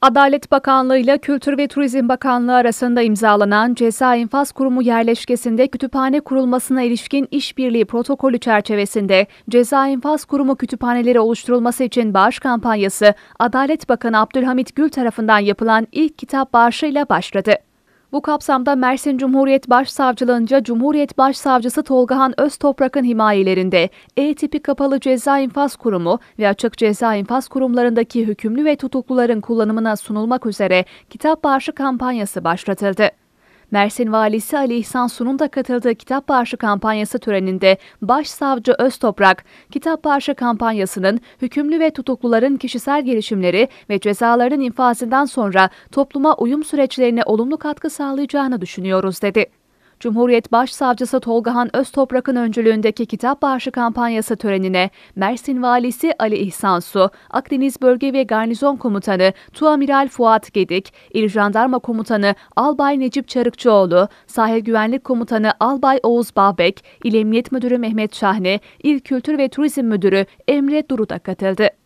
Adalet Bakanlığı ile Kültür ve Turizm Bakanlığı arasında imzalanan Ceza İnfaz Kurumu yerleşkesinde kütüphane kurulmasına ilişkin işbirliği protokolü çerçevesinde Ceza İnfaz Kurumu kütüphaneleri oluşturulması için bağış kampanyası Adalet Bakanı Abdülhamit Gül tarafından yapılan ilk kitap bağışıyla başladı. Bu kapsamda Mersin Cumhuriyet Başsavcılığınca Cumhuriyet Başsavcısı Tolgahan Öztoprak'ın himayelerinde E-tipi kapalı ceza infaz kurumu ve açık ceza infaz kurumlarındaki hükümlü ve tutukluların kullanımına sunulmak üzere kitap bağışı kampanyası başlatıldı. Mersin Valisi Ali İhsan Sun'un da katıldığı Kitap Bağışı kampanyası töreninde Başsavcı Öztoprak, Kitap Bağışı kampanyasının hükümlü ve tutukluların kişisel gelişimleri ve cezaların infazından sonra topluma uyum süreçlerine olumlu katkı sağlayacağını düşünüyoruz dedi. Cumhuriyet Başsavcısı Tolgahan Öztoprak'ın öncülüğündeki Kitap Bağışı kampanyası törenine Mersin Valisi Ali İhsan Su, Akdeniz Bölge ve Garnizon Komutanı Tuamiral Fuat Gedik, İl Jandarma Komutanı Albay Necip Çarıkçıoğlu, Sahil Güvenlik Komutanı Albay Oğuz Babek, İl Emniyet Müdürü Mehmet Şahne, İl Kültür ve Turizm Müdürü Emre Duru da katıldı.